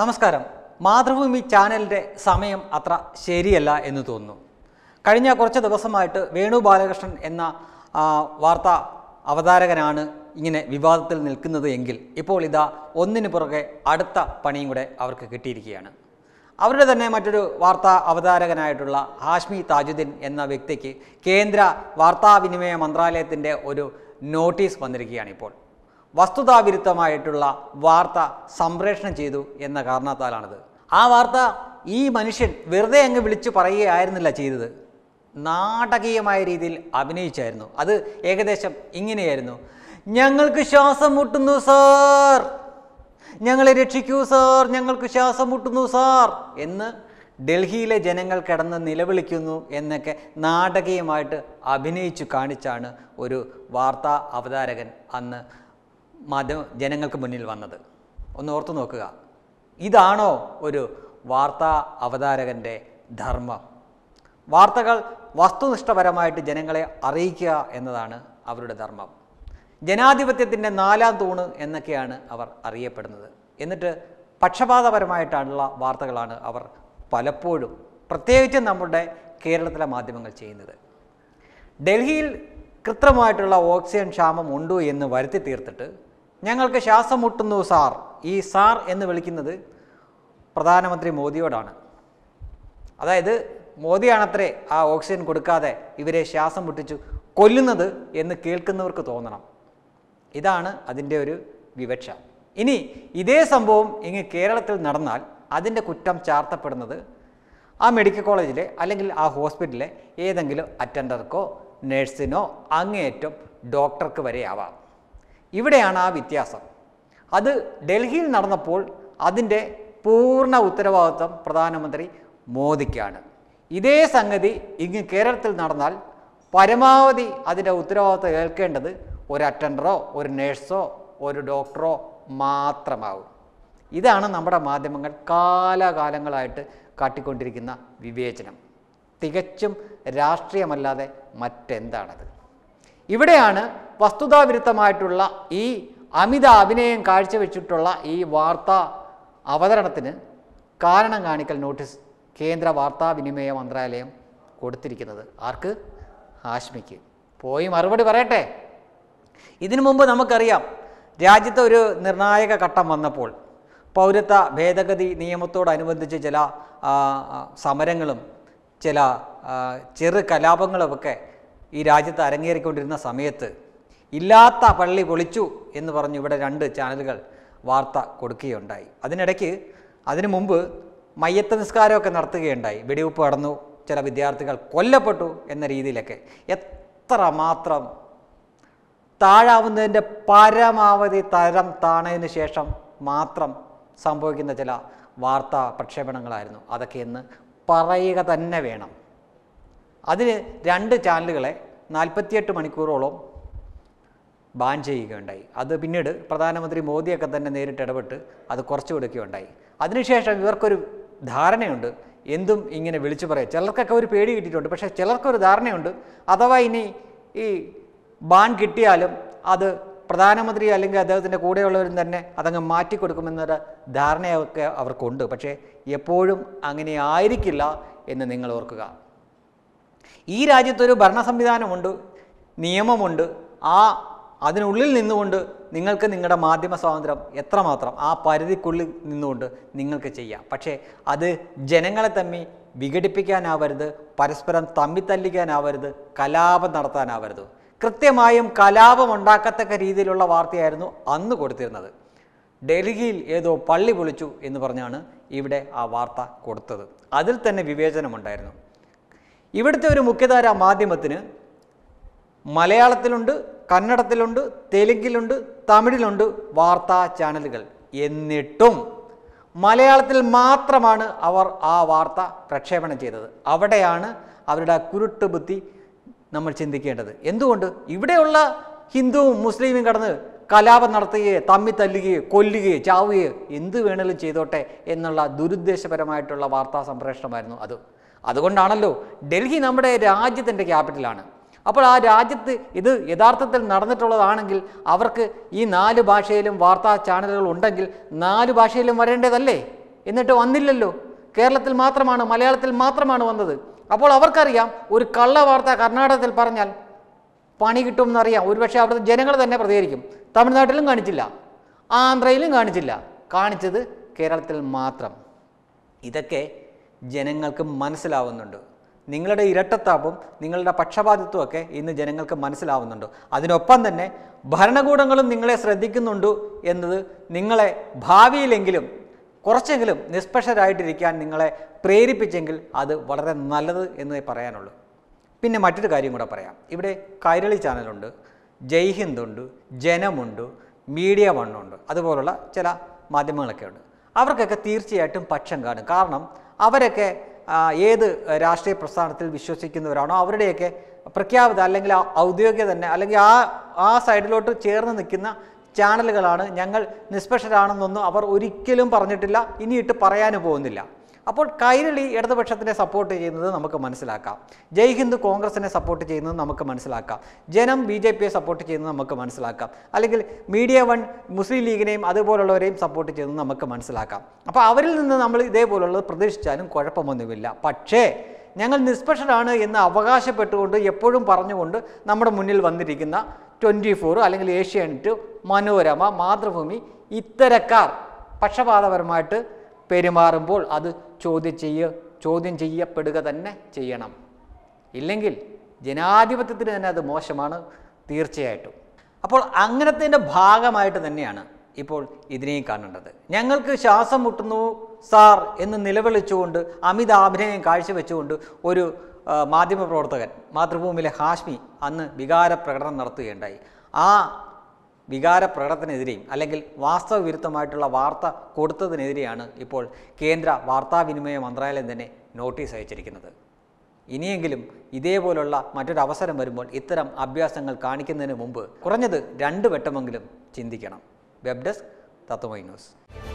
നമസ്കാരം മാതൃഭൂമി ചാനലിൻ്റെ സമയം അത്ര ശരിയല്ല എന്ന് തോന്നുന്നു കഴിഞ്ഞ കുറച്ച് ദിവസമായിട്ട് വേണു ബാലകൃഷ്ണൻ എന്ന വാർത്ത അവതാരകനാണ് ഇങ്ങനെ വിവാദത്തിൽ നിൽക്കുന്നത് എങ്കിൽ ഇപ്പോൾ ഇതാ ഒന്നിനു പുറകെ അടുത്ത പണിയും കൂടെ അവർക്ക് കിട്ടിയിരിക്കുകയാണ് അവരുടെ തന്നെ മറ്റൊരു വാർത്താ അവതാരകനായിട്ടുള്ള ഹാഷ്മി താജുദ്ദീൻ എന്ന വ്യക്തിക്ക് കേന്ദ്ര വാർത്താവിനിമയ മന്ത്രാലയത്തിൻ്റെ ഒരു നോട്ടീസ് വന്നിരിക്കുകയാണ് ഇപ്പോൾ വസ്തുതാവിരുദ്ധമായിട്ടുള്ള വാർത്ത സംപ്രേഷണം ചെയ്തു എന്ന കാരണത്താലാണിത് ആ വാർത്ത ഈ മനുഷ്യൻ വെറുതെ അങ്ങ് വിളിച്ച് പറയുകയായിരുന്നില്ല ചെയ്തത് നാടകീയമായ രീതിയിൽ അഭിനയിച്ചായിരുന്നു അത് ഏകദേശം ഇങ്ങനെയായിരുന്നു ഞങ്ങൾക്ക് ശ്വാസം മുട്ടുന്നു സാർ ഞങ്ങളെ രക്ഷിക്കൂ സാർ ഞങ്ങൾക്ക് ശ്വാസം മുട്ടുന്നു സാർ എന്ന് ഡൽഹിയിലെ ജനങ്ങൾ കിടന്ന് നിലവിളിക്കുന്നു എന്നൊക്കെ നാടകീയമായിട്ട് അഭിനയിച്ചു കാണിച്ചാണ് ഒരു വാർത്താ അവതാരകൻ അന്ന് മാധ്യമ ജനങ്ങൾക്ക് മുന്നിൽ വന്നത് ഒന്ന് ഓർത്തു നോക്കുക ഇതാണോ ഒരു വാർത്താ അവതാരകൻ്റെ ധർമ്മം വാർത്തകൾ വസ്തുനിഷ്ഠപരമായിട്ട് ജനങ്ങളെ അറിയിക്കുക എന്നതാണ് അവരുടെ ധർമ്മം ജനാധിപത്യത്തിൻ്റെ നാലാം തൂണ് എന്നൊക്കെയാണ് അവർ അറിയപ്പെടുന്നത് എന്നിട്ട് പക്ഷപാതപരമായിട്ടുള്ള വാർത്തകളാണ് അവർ പലപ്പോഴും പ്രത്യേകിച്ച് നമ്മുടെ കേരളത്തിലെ മാധ്യമങ്ങൾ ചെയ്യുന്നത് ഡൽഹിയിൽ കൃത്രിമമായിട്ടുള്ള ഓക്സിജൻ ക്ഷാമം ഉണ്ടോ എന്ന് വരുത്തി തീർത്തിട്ട് ഞങ്ങൾക്ക് ശ്വാസം മുട്ടുന്നു സാർ ഈ സാർ എന്ന് വിളിക്കുന്നത് പ്രധാനമന്ത്രി മോദിയോടാണ് അതായത് മോദിയാണത്രേ ആ ഓക്സിജൻ കൊടുക്കാതെ ഇവരെ ശ്വാസം മുട്ടിച്ചു കൊല്ലുന്നത് എന്ന് കേൾക്കുന്നവർക്ക് തോന്നണം ഇതാണ് അതിൻ്റെ ഒരു വിവക്ഷ ഇനി ഇതേ സംഭവം ഇങ്ങ് കേരളത്തിൽ നടന്നാൽ അതിൻ്റെ കുറ്റം ചാർത്തപ്പെടുന്നത് ആ മെഡിക്കൽ കോളേജിലെ അല്ലെങ്കിൽ ആ ഹോസ്പിറ്റലിലെ ഏതെങ്കിലും അറ്റൻഡർക്കോ നഴ്സിനോ അങ്ങേയറ്റം ഡോക്ടർക്ക് വരെയാവാം ഇവിടെയാണ് ആ വ്യത്യാസം അത് ഡൽഹിയിൽ നടന്നപ്പോൾ അതിൻ്റെ പൂർണ്ണ ഉത്തരവാദിത്വം പ്രധാനമന്ത്രി മോദിക്കാണ് ഇതേ സംഗതി ഇങ്ങ് കേരളത്തിൽ നടന്നാൽ പരമാവധി അതിൻ്റെ ഉത്തരവാദിത്വം ഏൽക്കേണ്ടത് ഒരു അറ്റൻഡറോ ഒരു നേഴ്സോ ഒരു ഡോക്ടറോ മാത്രമാവും ഇതാണ് നമ്മുടെ മാധ്യമങ്ങൾ കാലാകാലങ്ങളായിട്ട് കാട്ടിക്കൊണ്ടിരിക്കുന്ന വിവേചനം തികച്ചും രാഷ്ട്രീയമല്ലാതെ മറ്റെന്താണത് ഇവിടെയാണ് വസ്തുതാവിരുദ്ധമായിട്ടുള്ള ഈ അമിത അഭിനയം കാഴ്ചവെച്ചിട്ടുള്ള ഈ വാർത്താ അവതരണത്തിന് കാരണം കാണിക്കൽ നോട്ടീസ് കേന്ദ്ര വാർത്താവിനിമയ മന്ത്രാലയം കൊടുത്തിരിക്കുന്നത് ആർക്ക് ഹാഷ്മിക്ക് പോയി മറുപടി പറയട്ടെ ഇതിനു മുമ്പ് നമുക്കറിയാം രാജ്യത്ത് ഒരു നിർണായക ഘട്ടം വന്നപ്പോൾ പൗരത്വ ഭേദഗതി നിയമത്തോടനുബന്ധിച്ച് ചില സമരങ്ങളും ചില ചെറു കലാപങ്ങളുമൊക്കെ ഈ രാജ്യത്ത് അരങ്ങേറിക്കൊണ്ടിരുന്ന സമയത്ത് ഇല്ലാത്ത പള്ളി പൊളിച്ചു എന്ന് പറഞ്ഞു ഇവിടെ രണ്ട് ചാനലുകൾ വാർത്ത കൊടുക്കുകയുണ്ടായി അതിനിടയ്ക്ക് അതിനു മുമ്പ് മയ്യത്ത് നിസ്കാരമൊക്കെ നടത്തുകയുണ്ടായി വെടിവെപ്പ് കടന്നു ചില വിദ്യാർത്ഥികൾ കൊല്ലപ്പെട്ടു എന്ന രീതിയിലൊക്കെ എത്ര മാത്രം താഴാവുന്നതിൻ്റെ പരമാവധി തരം താണതിന് ശേഷം മാത്രം സംഭവിക്കുന്ന ചില വാർത്താ പ്രക്ഷേപണങ്ങളായിരുന്നു അതൊക്കെ എന്ന് പറയുക തന്നെ വേണം അതിൽ രണ്ട് ചാനലുകളെ നാൽപ്പത്തിയെട്ട് മണിക്കൂറോളം ബാൻ ചെയ്യുകയുണ്ടായി അത് പിന്നീട് പ്രധാനമന്ത്രി മോദിയൊക്കെ തന്നെ നേരിട്ട് ഇടപെട്ട് അത് കുറച്ചു കൊടുക്കുകയുണ്ടായി അതിനുശേഷം ഇവർക്കൊരു ധാരണയുണ്ട് എന്തും ഇങ്ങനെ വിളിച്ചു പറയാം ചിലർക്കൊക്കെ ഒരു പേടി കിട്ടിയിട്ടുണ്ട് പക്ഷേ ചിലർക്കൊരു ധാരണയുണ്ട് അഥവാ ഇനി ഈ ബാൻ കിട്ടിയാലും അത് പ്രധാനമന്ത്രി അല്ലെങ്കിൽ അദ്ദേഹത്തിൻ്റെ കൂടെയുള്ളവരും തന്നെ അതങ്ങ് മാറ്റിക്കൊടുക്കുമെന്നൊരു ധാരണയൊക്കെ അവർക്കുണ്ട് പക്ഷേ എപ്പോഴും അങ്ങനെ ആയിരിക്കില്ല എന്ന് നിങ്ങൾ ഓർക്കുക ഈ രാജ്യത്തൊരു ഭരണ സംവിധാനമുണ്ട് നിയമമുണ്ട് ആ അതിനുള്ളിൽ നിന്നുകൊണ്ട് നിങ്ങൾക്ക് നിങ്ങളുടെ മാധ്യമ സ്വാതന്ത്ര്യം എത്രമാത്രം ആ പരിധിക്കുള്ളിൽ നിന്നുകൊണ്ട് നിങ്ങൾക്ക് ചെയ്യാം പക്ഷേ അത് ജനങ്ങളെ തമ്മിൽ വിഘടിപ്പിക്കാനാവരുത് പരസ്പരം തമ്മിത്തല്ലിക്കാനാവരുത് കലാപം നടത്താനാവരുത് കൃത്യമായും കലാപം ഉണ്ടാക്കത്തക്ക രീതിയിലുള്ള വാർത്തയായിരുന്നു അന്ന് കൊടുത്തിരുന്നത് ഡൽഹിയിൽ ഏതോ പള്ളി പൊളിച്ചു എന്ന് പറഞ്ഞാണ് ഇവിടെ ആ വാർത്ത കൊടുത്തത് അതിൽ തന്നെ വിവേചനമുണ്ടായിരുന്നു ഇവിടുത്തെ ഒരു മുഖ്യധാര മാധ്യമത്തിന് മലയാളത്തിലുണ്ട് കന്നഡത്തിലുണ്ട് തെലുങ്കിലുണ്ട് തമിഴിലുണ്ട് വാർത്താ ചാനലുകൾ എന്നിട്ടും മലയാളത്തിൽ മാത്രമാണ് അവർ ആ വാർത്ത പ്രക്ഷേപണം ചെയ്തത് അവിടെയാണ് അവരുടെ കുരുട്ട് ബുദ്ധി നമ്മൾ ചിന്തിക്കേണ്ടത് എന്തുകൊണ്ട് ഇവിടെയുള്ള ഹിന്ദുവും മുസ്ലിമും കടന്ന് കലാപം നടത്തുകയോ തമ്മി തല്ലുകയോ കൊല്ലുകയോ ചാവുകയോ എന്ത് വേണേലും ചെയ്തോട്ടെ എന്നുള്ള ദുരുദ്ദേശപരമായിട്ടുള്ള വാർത്താ സംപ്രേഷണമായിരുന്നു അത് അതുകൊണ്ടാണല്ലോ ഡൽഹി നമ്മുടെ രാജ്യത്തിൻ്റെ ക്യാപിറ്റലാണ് അപ്പോൾ ആ രാജ്യത്ത് ഇത് യഥാർത്ഥത്തിൽ നടന്നിട്ടുള്ളതാണെങ്കിൽ അവർക്ക് ഈ നാല് ഭാഷയിലും വാർത്താ ചാനലുകൾ ഉണ്ടെങ്കിൽ നാല് ഭാഷയിലും വരേണ്ടതല്ലേ എന്നിട്ട് വന്നില്ലല്ലോ കേരളത്തിൽ മാത്രമാണ് മലയാളത്തിൽ മാത്രമാണ് വന്നത് അപ്പോൾ അവർക്കറിയാം ഒരു കള്ള വാർത്ത കർണാടകത്തിൽ പറഞ്ഞാൽ പണി കിട്ടും എന്നറിയാം ഒരുപക്ഷെ അവിടുത്തെ ജനങ്ങൾ തന്നെ പ്രതികരിക്കും തമിഴ്നാട്ടിലും കാണിച്ചില്ല ആന്ധ്രയിലും കാണിച്ചില്ല കാണിച്ചത് കേരളത്തിൽ മാത്രം ഇതൊക്കെ ജനങ്ങൾക്ക് മനസ്സിലാവുന്നുണ്ട് നിങ്ങളുടെ ഇരട്ടത്താപ്പും നിങ്ങളുടെ പക്ഷപാതിത്വമൊക്കെ ഇന്ന് ജനങ്ങൾക്ക് മനസ്സിലാവുന്നുണ്ട് അതിനൊപ്പം തന്നെ ഭരണകൂടങ്ങളും നിങ്ങളെ ശ്രദ്ധിക്കുന്നുണ്ട് എന്നത് നിങ്ങളെ ഭാവിയിലെങ്കിലും കുറച്ചെങ്കിലും നിഷ്പക്ഷരായിട്ടിരിക്കാൻ നിങ്ങളെ പ്രേരിപ്പിച്ചെങ്കിൽ അത് വളരെ നല്ലത് എന്നേ പറയാനുള്ളൂ പിന്നെ മറ്റൊരു കാര്യം കൂടെ പറയാം ഇവിടെ കൈരളി ചാനലുണ്ട് ജയ് ഉണ്ട് ജനമുണ്ട് മീഡിയ വണ്ണുണ്ട് അതുപോലുള്ള ചില മാധ്യമങ്ങളൊക്കെ ഉണ്ട് അവർക്കൊക്കെ തീർച്ചയായിട്ടും പക്ഷം കാണും കാരണം അവരൊക്കെ ഏത് രാഷ്ട്രീയ പ്രസ്ഥാനത്തിൽ വിശ്വസിക്കുന്നവരാണോ അവരുടെയൊക്കെ പ്രഖ്യാപിത അല്ലെങ്കിൽ ഔദ്യോഗിക തന്നെ അല്ലെങ്കിൽ ആ ആ സൈഡിലോട്ട് ചേർന്ന് നിൽക്കുന്ന ചാനലുകളാണ് ഞങ്ങൾ നിഷ്പക്ഷരാണെന്നൊന്നും അവർ ഒരിക്കലും പറഞ്ഞിട്ടില്ല ഇനിയിട്ട് പറയാനും പോകുന്നില്ല അപ്പോൾ കൈരളി ഇടതുപക്ഷത്തിനെ സപ്പോർട്ട് ചെയ്യുന്നത് നമുക്ക് മനസ്സിലാക്കാം ജയ് ഹിന്ദ് കോൺഗ്രസിനെ സപ്പോർട്ട് ചെയ്യുന്നത് നമുക്ക് മനസ്സിലാക്കാം ജനം ബി ജെ പിയെ സപ്പോർട്ട് ചെയ്യുന്നത് നമുക്ക് മനസ്സിലാക്കാം അല്ലെങ്കിൽ മീഡിയ വൺ മുസ്ലിം ലീഗിനെയും അതുപോലുള്ളവരെയും സപ്പോർട്ട് ചെയ്യുന്നത് നമുക്ക് മനസ്സിലാക്കാം അപ്പോൾ അവരിൽ നിന്ന് നമ്മൾ ഇതേപോലുള്ളത് പ്രതീക്ഷിച്ചാലും കുഴപ്പമൊന്നുമില്ല പക്ഷേ ഞങ്ങൾ നിഷ്പക്ഷരാണ് എന്ന് അവകാശപ്പെട്ടുകൊണ്ട് എപ്പോഴും പറഞ്ഞുകൊണ്ട് നമ്മുടെ മുന്നിൽ വന്നിരിക്കുന്ന ട്വൻറ്റി ഫോർ അല്ലെങ്കിൽ ഏഷ്യാനെറ്റ് മനോരമ മാതൃഭൂമി ഇത്തരക്കാർ പക്ഷപാതപരമായിട്ട് പെരുമാറുമ്പോൾ അത് ചോദ്യം ചെയ്യ ചോദ്യം ചെയ്യപ്പെടുക തന്നെ ചെയ്യണം ഇല്ലെങ്കിൽ ജനാധിപത്യത്തിന് തന്നെ അത് മോശമാണ് തീർച്ചയായിട്ടും അപ്പോൾ അങ്ങനത്തെ ഭാഗമായിട്ട് തന്നെയാണ് ഇപ്പോൾ ഇതിനെയും കാണേണ്ടത് ഞങ്ങൾക്ക് ശ്വാസം മുട്ടുന്നു സാർ എന്ന് നിലവിളിച്ചുകൊണ്ട് അമിത അഭിനയം കാഴ്ചവെച്ചുകൊണ്ട് ഒരു മാധ്യമപ്രവർത്തകൻ മാതൃഭൂമിയിലെ ഹാഷ്മി അന്ന് വികാര പ്രകടനം നടത്തുകയുണ്ടായി ആ വികാരപ്രകടത്തിനെതിരെയും അല്ലെങ്കിൽ വാസ്തവവിരുദ്ധമായിട്ടുള്ള വാർത്ത കൊടുത്തതിനെതിരെയാണ് ഇപ്പോൾ കേന്ദ്ര വാർത്താവിനിമയ മന്ത്രാലയം തന്നെ നോട്ടീസ് അയച്ചിരിക്കുന്നത് ഇനിയെങ്കിലും ഇതേപോലുള്ള മറ്റൊരവസരം വരുമ്പോൾ ഇത്തരം അഭ്യാസങ്ങൾ കാണിക്കുന്നതിന് മുമ്പ് കുറഞ്ഞത് രണ്ട് വട്ടമെങ്കിലും ചിന്തിക്കണം വെബ് ഡെസ്ക് തത്വമൈ ന്യൂസ്